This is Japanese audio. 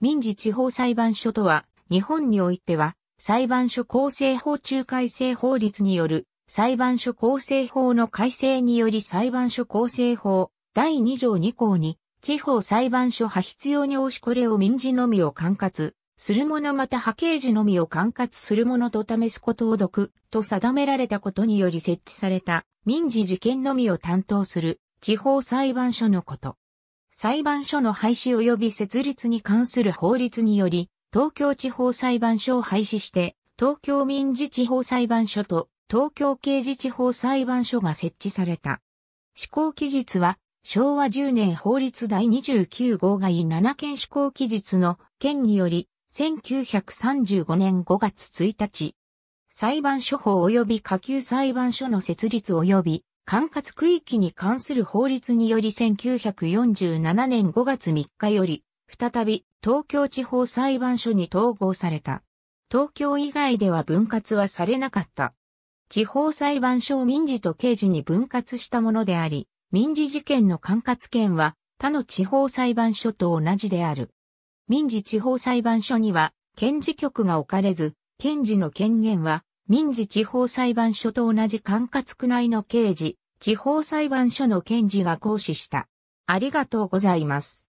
民事地方裁判所とは、日本においては、裁判所構成法中改正法律による、裁判所構成法の改正により裁判所構成法第2条2項に、地方裁判所派必要に応しこれを民事のみを管轄、する者また派刑事のみを管轄する者と試すことを読と定められたことにより設置された民事事件のみを担当する地方裁判所のこと。裁判所の廃止及び設立に関する法律により、東京地方裁判所を廃止して、東京民事地方裁判所と東京刑事地方裁判所が設置された。施行期日は、昭和10年法律第29号外7件施行期日の件により、1935年5月1日、裁判所法及び下級裁判所の設立及び管轄区域に関する法律により1947年5月3日より、再び東京地方裁判所に統合された。東京以外では分割はされなかった。地方裁判所を民事と刑事に分割したものであり、民事事件の管轄権は他の地方裁判所と同じである。民事地方裁判所には検事局が置かれず、検事の権限は民事地方裁判所と同じ管轄区内の刑事、地方裁判所の検事が行使した。ありがとうございます。